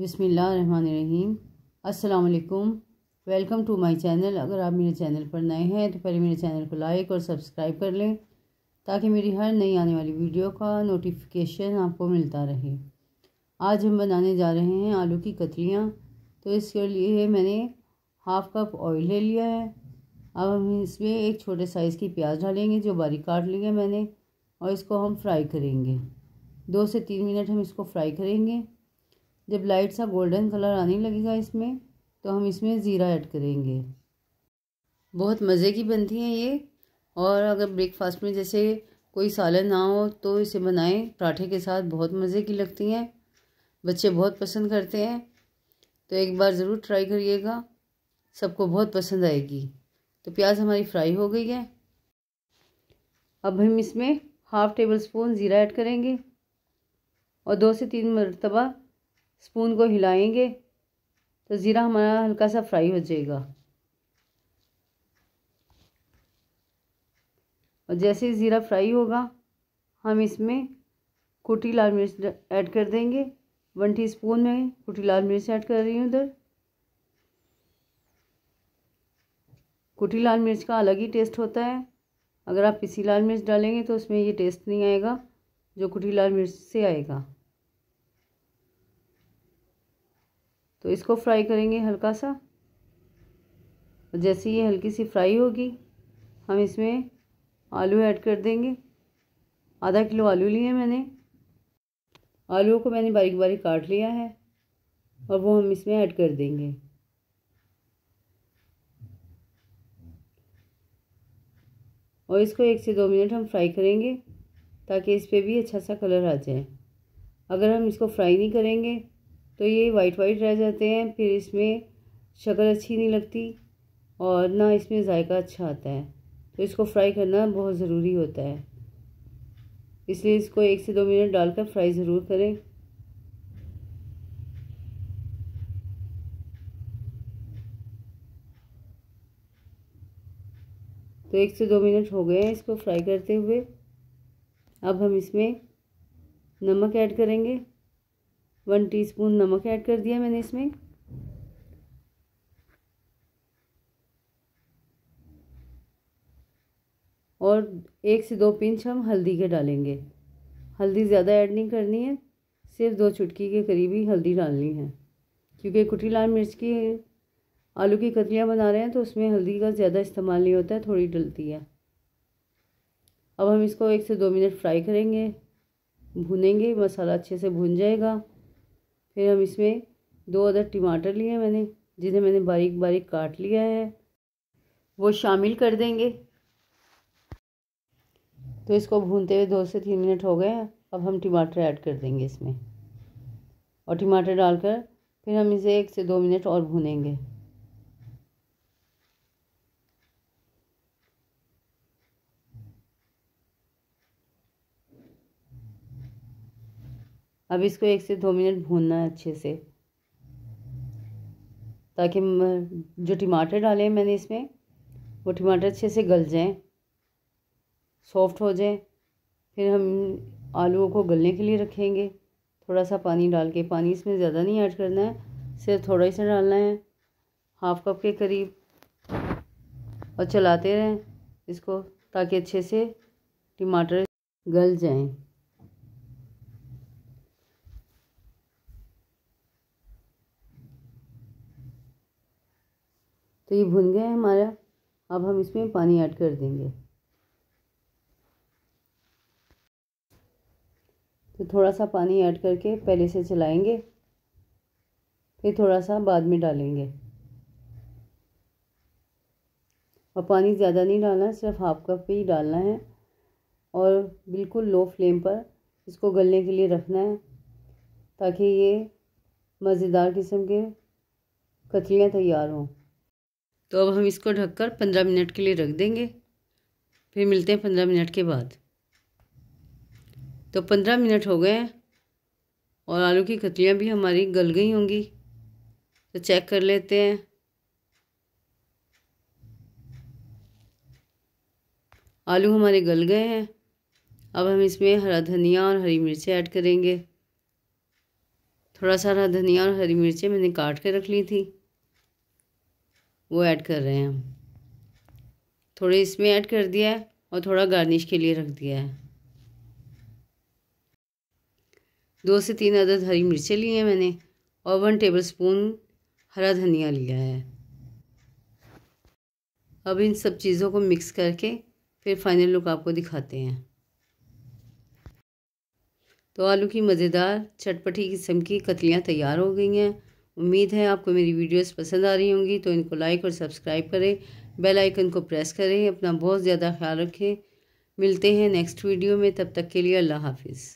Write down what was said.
बिसमीम असलकुम welcome to my channel अगर आप मेरे चैनल पर नए हैं तो पहले मेरे चैनल को लाइक और सब्सक्राइब कर लें ताकि मेरी हर नई आने वाली वीडियो का नोटिफिकेशन आपको मिलता रहे आज हम बनाने जा रहे हैं आलू की कतरियाँ तो इसके लिए मैंने हाफ़ कप ऑयल ले लिया है अब हम इसमें एक छोटे साइज़ की प्याज डालेंगे जो बारीक काट ली है मैंने और इसको हम फ्राई करेंगे दो से तीन मिनट हम इसको फ्राई करेंगे जब लाइट सा गोल्डन कलर आने लगेगा इसमें तो हम इसमें ज़ीरा ऐड करेंगे बहुत मज़े की बनती हैं ये और अगर ब्रेकफास्ट में जैसे कोई सालन ना हो तो इसे बनाएं पराठे के साथ बहुत मज़े की लगती हैं बच्चे बहुत पसंद करते हैं तो एक बार ज़रूर ट्राई करिएगा सबको बहुत पसंद आएगी तो प्याज हमारी फ्राई हो गई है अब हम इसमें हाफ़ टेबल स्पून ज़ीरा ऐड करेंगे और दो से तीन मरतबा स्पून को हिलाएंगे तो ज़ीरा हमारा हल्का सा फ्राई हो जाएगा और जैसे ही ज़ीरा फ्राई होगा हम इसमें कुटी लाल मिर्च ऐड कर देंगे वन टी स्पून में कुटी लाल मिर्च ऐड कर रही हूँ उधर कुटी लाल मिर्च का अलग ही टेस्ट होता है अगर आप पिसी लाल मिर्च डालेंगे तो उसमें ये टेस्ट नहीं आएगा जो कुटी लाल मिर्च से आएगा तो इसको फ्राई करेंगे हल्का सा जैसे ये हल्की सी फ्राई होगी हम इसमें आलू ऐड कर देंगे आधा किलो आलू लिए मैंने आलू को मैंने बारीक बारीक काट लिया है और वो हम इसमें ऐड कर देंगे और इसको एक से दो मिनट हम फ्राई करेंगे ताकि इस पर भी अच्छा सा कलर आ जाए अगर हम इसको फ्राई नहीं करेंगे तो ये वाइट वाइट रह जाते हैं फिर इसमें शक्ल अच्छी नहीं लगती और ना इसमें जायका अच्छा आता है तो इसको फ्राई करना बहुत ज़रूरी होता है इसलिए इसको एक से दो मिनट डालकर फ्राई ज़रूर करें तो एक से दो मिनट हो गए हैं इसको फ्राई करते हुए अब हम इसमें नमक ऐड करेंगे वन टीस्पून नमक ऐड कर दिया मैंने इसमें और एक से दो पिंच हम हल्दी के डालेंगे हल्दी ज़्यादा ऐड नहीं करनी है सिर्फ दो चुटकी के करीब ही हल्दी डालनी है क्योंकि कुटी लाल मिर्च की आलू की कतलियाँ बना रहे हैं तो उसमें हल्दी का ज़्यादा इस्तेमाल नहीं होता है थोड़ी डलती है अब हम इसको एक से दो मिनट फ्राई करेंगे भुनेंगे मसाला अच्छे से भुन जाएगा फिर हम इसमें दो अदर टमाटर लिए मैंने जिन्हें मैंने बारीक बारीक काट लिया है वो शामिल कर देंगे तो इसको भूनते हुए दो से तीन मिनट हो गए अब हम टमाटर ऐड कर देंगे इसमें और टमाटर डालकर फिर हम इसे एक से दो मिनट और भूनेंगे अब इसको एक से दो मिनट भूनना है अच्छे से ताकि जो टमाटर डाले हैं मैंने इसमें वो टमाटर अच्छे से गल जाएं सॉफ्ट हो जाएं फिर हम आलूओं को गलने के लिए रखेंगे थोड़ा सा पानी डाल के पानी इसमें ज़्यादा नहीं ऐड करना है सिर्फ थोड़ा ही सा डालना है हाफ कप के करीब और चलाते रहें इसको ताकि अच्छे से टमाटर गल जाएं तो ये भुन गया है हमारा अब हम इसमें पानी ऐड कर देंगे तो थोड़ा सा पानी ऐड करके पहले से चलाएंगे फिर थोड़ा सा बाद में डालेंगे और पानी ज़्यादा नहीं डालना सिर्फ हाफ कप ही डालना है और बिल्कुल लो फ्लेम पर इसको गलने के लिए रखना है ताकि ये मज़ेदार किस्म के कतलियाँ तैयार हों तो अब हम इसको ढककर पंद्रह मिनट के लिए रख देंगे फिर मिलते हैं पंद्रह मिनट के बाद तो पंद्रह मिनट हो गए हैं और आलू की कतलियाँ भी हमारी गल गई होंगी तो चेक कर लेते हैं आलू हमारे गल गए हैं अब हम इसमें हरा धनिया और हरी मिर्चें ऐड करेंगे थोड़ा सा हरा धनिया और हरी मिर्चें मैंने काट के रख ली थी वो ऐड कर रहे हैं थोड़े इसमें ऐड कर दिया है और थोड़ा गार्निश के लिए रख दिया है दो से तीन अदद हरी मिर्चें ली हैं मैंने और वन टेबल स्पून हरा धनिया लिया है अब इन सब चीज़ों को मिक्स करके फिर फाइनल लुक आपको दिखाते हैं तो आलू की मज़ेदार चटपटी किस्म की कतलियाँ तैयार हो गई हैं उम्मीद है आपको मेरी वीडियोस पसंद आ रही होंगी तो इनको लाइक और सब्सक्राइब करें बेल आइकन को प्रेस करें अपना बहुत ज़्यादा ख्याल रखें मिलते हैं नेक्स्ट वीडियो में तब तक के लिए अल्लाह हाफिज़